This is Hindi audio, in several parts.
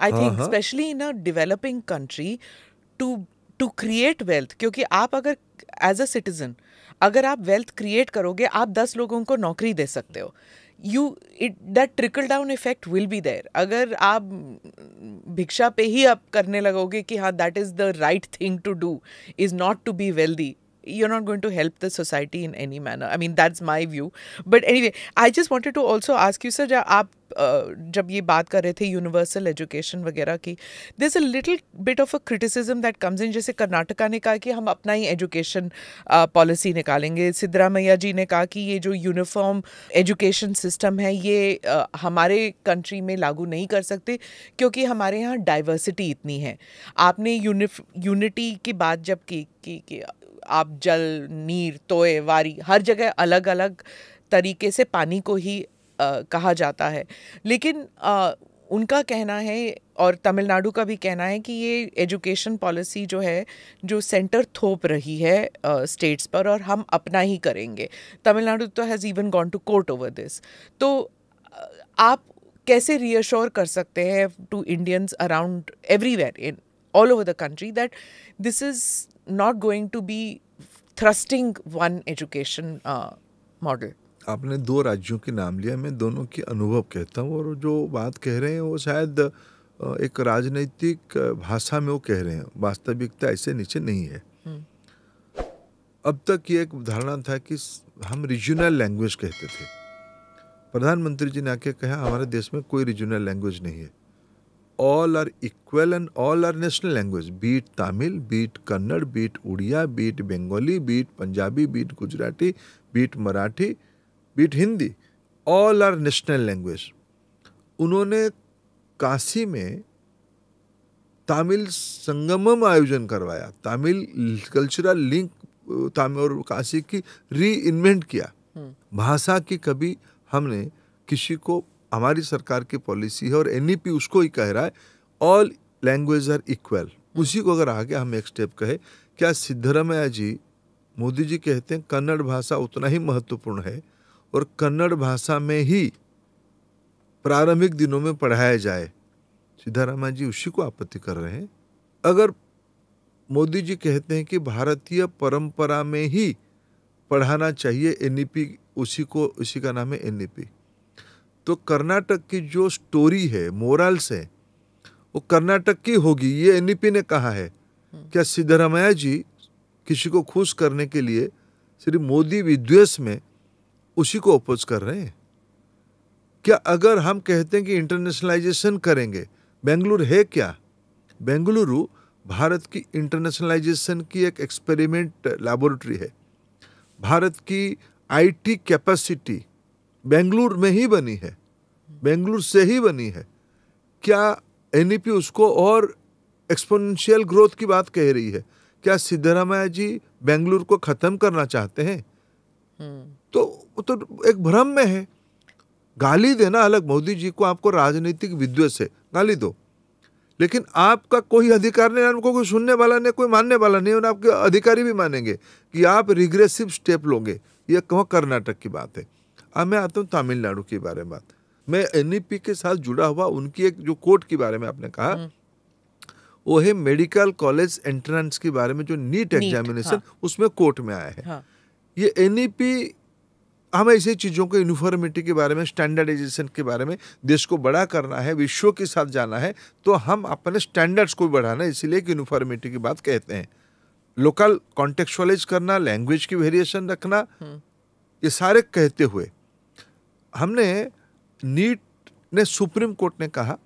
I think specially in a developing country to to create wealth क्योंकि आप अगर एज अ सिटीजन अगर आप वेल्थ क्रिएट करोगे आप दस लोगों को नौकरी दे सकते हो you it that trickle down effect will be there अगर आप भिक्षा पे ही आप करने लगोगे कि हाँ that is the right thing to do is not to be wealthy you're not going to help the society in any manner. I mean, that's my view. But anyway, I just wanted to also ask you, sir, आप जब ये बात कर रहे थे यूनिवर्सल एजुकेशन वगैरह की this a little bit of a criticism that comes in जैसे कर्नाटका ने कहा कि हम अपना ही एजुकेशन पॉलिसी निकालेंगे सिद्धरामैया जी ने कहा कि ये जो यूनिफॉर्म एजुकेशन सिस्टम है ये uh, हमारे कंट्री में लागू नहीं कर सकते क्योंकि हमारे यहाँ डाइवर्सिटी इतनी है आपने यूनिटी की बात जब की कि, की आप जल नीर तोए वारी हर जगह अलग अलग तरीके से पानी को ही कहा जाता है लेकिन उनका कहना है और तमिलनाडु का भी कहना है कि ये एजुकेशन पॉलिसी जो है जो सेंटर थोप रही है स्टेट्स uh, पर और हम अपना ही करेंगे तमिलनाडु तो has even gone to court over this तो आप कैसे रीअश्योर कर सकते हैं to Indians around everywhere in all over the country that this is not going to be thrusting one education model आपने दो राज्यों के नाम लिया मैं दोनों के अनुभव कहता हूँ और जो बात कह रहे हैं वो शायद एक राजनीतिक भाषा में वो कह रहे हैं वास्तविकता ऐसे नीचे नहीं है हम्म। अब तक ये एक धारणा था कि हम रीजनल लैंग्वेज कहते थे प्रधानमंत्री जी ने आके कहा हमारे देश में कोई रीजनल लैंग्वेज नहीं है all are equal and all are national language be it Tamil be it Kannada be it Odia be it Bengali be it Punjabi be it Gujarati be it Marathi be it Hindi all are national language उन्होंने काशी में तमिल संगमम आयोजन करवाया तमिल कल्चरल लिंक तमिल और काशी की री इन्वेंट किया हम्म। भाषा की कभी हमने किसी को हमारी सरकार की पॉलिसी है और एन e उसको ही कह रहा है ऑल लैंग्वेज आर इक्वल उसी को अगर आगे हम एक स्टेप कहे क्या सिद्धरमैया जी मोदी जी कहते हैं कन्नड़ भाषा उतना ही महत्वपूर्ण है और कन्नड़ भाषा में ही प्रारंभिक दिनों में पढ़ाया जाए सिद्धारामा जी उसी को आपत्ति कर रहे हैं अगर मोदी जी कहते हैं कि भारतीय परंपरा में ही पढ़ाना चाहिए एन e उसी को उसी का नाम है एन e तो कर्नाटक की जो स्टोरी है मोरल्स है वो कर्नाटक की होगी ये एन e ने कहा है हम्म। क्या सिद्धरामया जी किसी को खुश करने के लिए श्री मोदी विद्वेष में उसी को अपोज कर रहे हैं क्या अगर हम कहते हैं कि इंटरनेशनलाइजेशन करेंगे बेंगलुरु है क्या बेंगलुरु भारत की इंटरनेशनलाइजेशन की एक एक्सपेरिमेंट लैबोरेटरी है भारत की आईटी कैपेसिटी बेंगलुरु में ही बनी है बेंगलुरु से ही बनी है क्या एन e उसको और एक्सपोनेंशियल ग्रोथ की बात कह रही है क्या सिद्धरामया जी बेंगलुरु को ख़त्म करना चाहते हैं हम्म। तो वो तो एक भ्रम में है गाली देना अलग मोदी जी को आपको राजनीतिक विद्वेष है गाली दो लेकिन आपका कोई अधिकार नहीं उनको कोई सुनने वाला नहीं कोई मानने वाला नहीं और आपके अधिकारी भी मानेंगे कि आप रिग्रेसिव स्टेप लोगे ये कहो कर्नाटक की बात है अब मैं आता हूँ तमिलनाडु के बारे में बात मैं एन e के साथ जुड़ा हुआ उनकी एक जो कोर्ट के बारे में आपने कहा हम्म। वो है मेडिकल कॉलेज एंट्रेंस के बारे में जो नीट एग्जामिनेशन हाँ। उसमें कोर्ट में आया है हाँ। ये एन हमें ऐसी चीज़ों को यूनिफॉर्मिटी के बारे में स्टैंडर्डाइजेशन के बारे में देश को बड़ा करना है विश्व के साथ जाना है तो हम अपने स्टैंडर्ड्स को बढ़ाना है इसीलिए यूनिफॉर्मिटी की बात कहते हैं लोकल कॉन्टेक्चुअलाइज करना लैंग्वेज की वेरिएशन रखना हम्म। ये सारे कहते हुए हमने नीट ने सुप्रीम कोर्ट ने कहा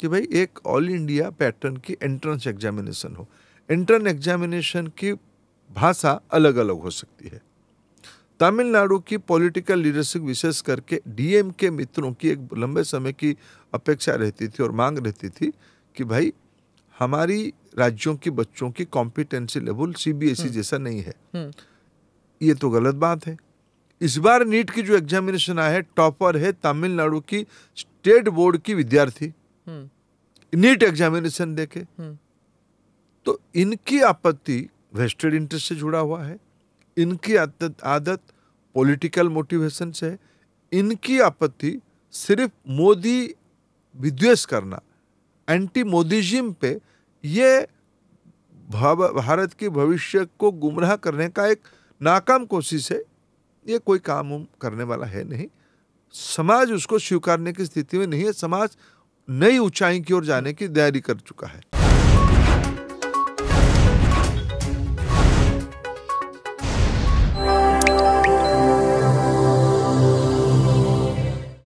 कि भाई एक ऑल इंडिया पैटर्न की एंट्रेंस एग्जामिनेशन हो एंट्रेंस एग्जामिनेशन की भाषा अलग अलग हो सकती है तमिलनाडु की पॉलिटिकल लीडरशिप विशेष करके डीएम के मित्रों की एक लंबे समय की अपेक्षा रहती थी और मांग रहती थी कि भाई हमारी राज्यों के बच्चों की कॉम्पिटेंसी लेवल सीबीएसई जैसा नहीं है हम्म। ये तो गलत बात है इस बार नीट की जो एग्जामिनेशन आया है टॉपर है तमिलनाडु की स्टेट बोर्ड की विद्यार्थी नीट हम्म। एग्जामिनेशन देखे हम्म। तो इनकी आपत्ति वेस्टेड इंटरेस्ट से जुड़ा हुआ है इनकी आदत आदत पॉलिटिकल मोटिवेशन से इनकी आपत्ति सिर्फ मोदी विद्वेष करना एंटी मोदीजिम पे ये भाव भारत के भविष्य को गुमराह करने का एक नाकाम कोशिश है ये कोई काम करने वाला है नहीं समाज उसको स्वीकारने की स्थिति में नहीं है समाज नई ऊंचाई की ओर जाने की तैयारी कर चुका है